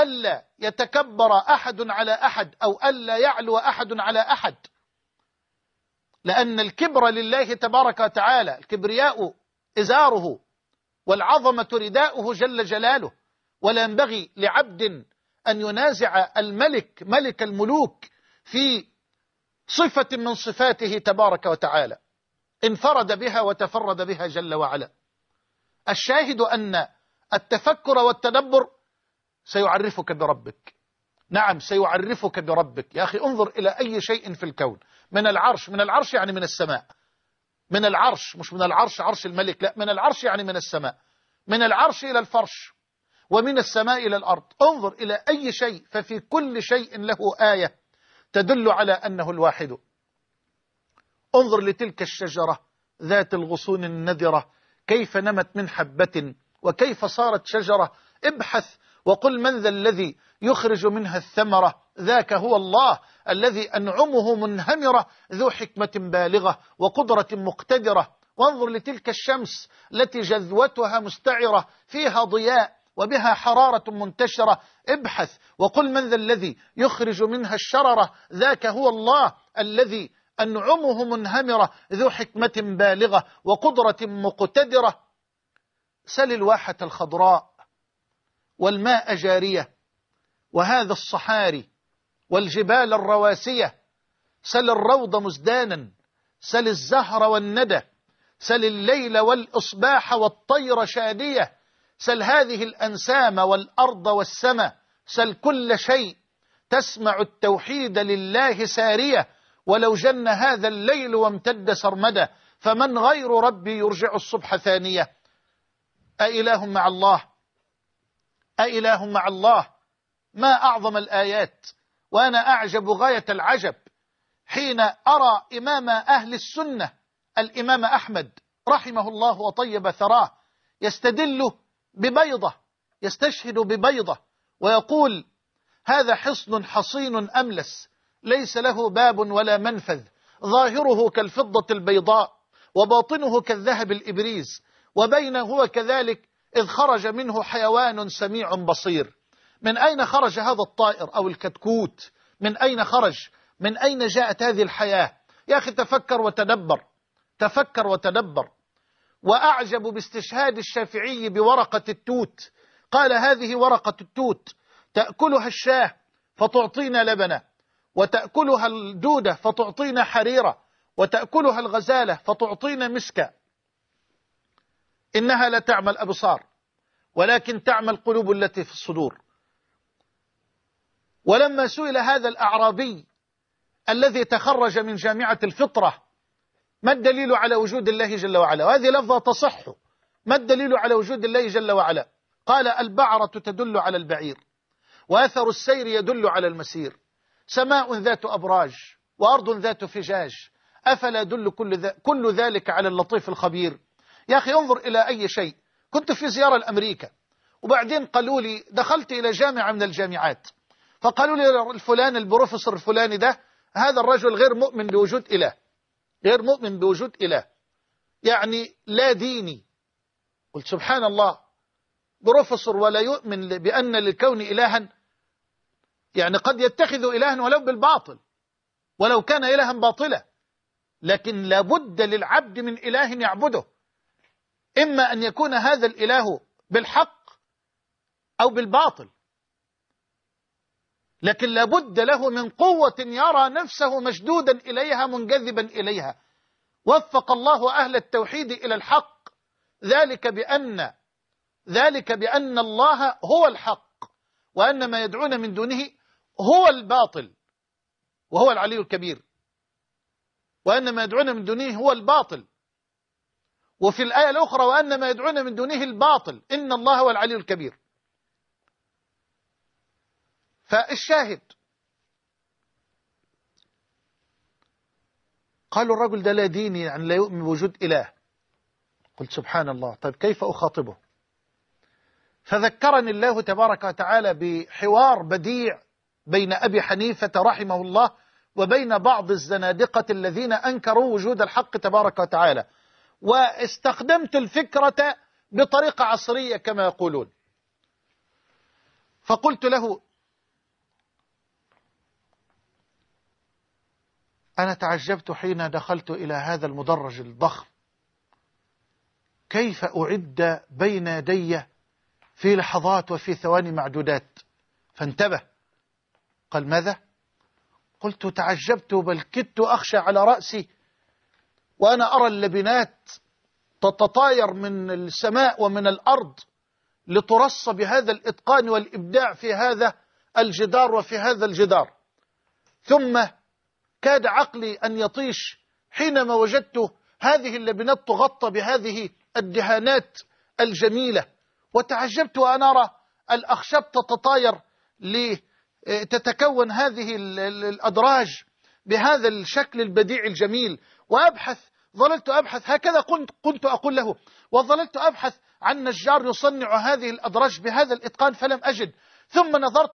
ألا يتكبر أحد على أحد أو ألا يعلو أحد على أحد لأن الكبر لله تبارك وتعالى الكبرياء إزاره والعظمة رداؤه جل جلاله ولا ينبغي لعبد أن ينازع الملك ملك الملوك في صفة من صفاته تبارك وتعالى انفرد بها وتفرد بها جل وعلا الشاهد أن التفكر والتدبر سيعرفك بربك نعم سيعرفك بربك يا أخي انظر إلى أي شيء في الكون من العرش من العرش يعني من السماء من العرش مش من العرش عرش الملك لا من العرش يعني من السماء من العرش إلى الفرش ومن السماء إلى الأرض انظر إلى أي شيء ففي كل شيء له آية تدل على أنه الواحد انظر لتلك الشجرة ذات الغصون النذرة كيف نمت من حبة وكيف صارت شجرة ابحث وقل من ذا الذي يخرج منها الثمرة ذاك هو الله الذي أنعمه منهمرة ذو حكمة بالغة وقدرة مقتدرة وانظر لتلك الشمس التي جذوتها مستعرة فيها ضياء وبها حرارة منتشرة ابحث وقل من ذا الذي يخرج منها الشررة ذاك هو الله الذي أنعمه منهمرة ذو حكمة بالغة وقدرة مقتدرة سل الواحة الخضراء والماء جارية وهذا الصحاري والجبال الرواسية سل الروض مزدانا سل الزهر والندى سل الليل والإصباح والطير شادية سل هذه الأنسام والأرض والسماء سل كل شيء تسمع التوحيد لله سارية ولو جن هذا الليل وامتد سرمدا فمن غير ربي يرجع الصبح ثانية أإله مع الله أإله مع الله ما أعظم الآيات وأنا أعجب غاية العجب حين أرى إمام أهل السنة الإمام أحمد رحمه الله وطيب ثراه يستدل ببيضة يستشهد ببيضة ويقول هذا حصن حصين أملس ليس له باب ولا منفذ ظاهره كالفضة البيضاء وباطنه كالذهب الإبريز وبينه هو كذلك إذ خرج منه حيوان سميع بصير من أين خرج هذا الطائر أو الكتكوت من أين خرج من أين جاءت هذه الحياة يا أخي تفكر وتدبر تفكر وتدبر وأعجب باستشهاد الشافعي بورقة التوت قال هذه ورقة التوت تأكلها الشاه فتعطينا لبنة وتأكلها الدودة فتعطينا حريرة وتأكلها الغزالة فتعطينا مسكة إنها لا تعمى الأبصار ولكن تعمى القلوب التي في الصدور ولما سئل هذا الأعرابي الذي تخرج من جامعة الفطرة ما الدليل على وجود الله جل وعلا وهذه لفظة تصح ما الدليل على وجود الله جل وعلا قال البعرة تدل على البعير وأثر السير يدل على المسير سماء ذات أبراج وأرض ذات فجاج أفلا دل كل, ذ... كل ذلك على اللطيف الخبير يا أخي انظر إلى أي شيء كنت في زيارة لأمريكا وبعدين قالوا لي دخلت إلى جامعة من الجامعات فقالوا لي الفلان البروفيسور الفلاني ده هذا الرجل غير مؤمن بوجود إله غير مؤمن بوجود إله يعني لا ديني قلت سبحان الله بروفيسور ولا يؤمن بأن للكون إلها يعني قد يتخذ إلها ولو بالباطل ولو كان إلها باطلا لكن لابد للعبد من إله يعبده إما أن يكون هذا الإله بالحق أو بالباطل لكن لابد له من قوة يرى نفسه مشدودا إليها منجذبا إليها وفق الله أهل التوحيد إلى الحق ذلك بأن ذلك بأن الله هو الحق وأن ما يدعون من دونه هو الباطل وهو العلي الكبير وأن ما يدعون من دونه هو الباطل وفي الآية الأخرى وأن ما يدعون من دونه الباطل إن الله هو العلي الكبير فالشاهد قالوا الرجل ده لا ديني يعني لا يؤمن بوجود إله قلت سبحان الله طيب كيف أخاطبه فذكرني الله تبارك وتعالى بحوار بديع بين أبي حنيفة رحمه الله وبين بعض الزنادقة الذين أنكروا وجود الحق تبارك وتعالى واستخدمت الفكرة بطريقة عصرية كما يقولون فقلت له أنا تعجبت حين دخلت إلى هذا المدرج الضخم كيف أعد بين يدي في لحظات وفي ثواني معدودات فانتبه قال ماذا؟ قلت تعجبت بل كدت أخشى على رأسي وأنا أرى اللبنات تتطاير من السماء ومن الأرض لترص بهذا الإتقان والإبداع في هذا الجدار وفي هذا الجدار ثم كاد عقلي أن يطيش حينما وجدت هذه اللبنات تغطى بهذه الدهانات الجميلة وتعجبت وأنا أرى الأخشاب تتطاير لتتكون هذه الأدراج بهذا الشكل البديع الجميل وأبحث ظللت أبحث هكذا كنت, كنت أقول له وظللت أبحث عن نجار يصنع هذه الأدراج بهذا الإتقان فلم أجد ثم نظرت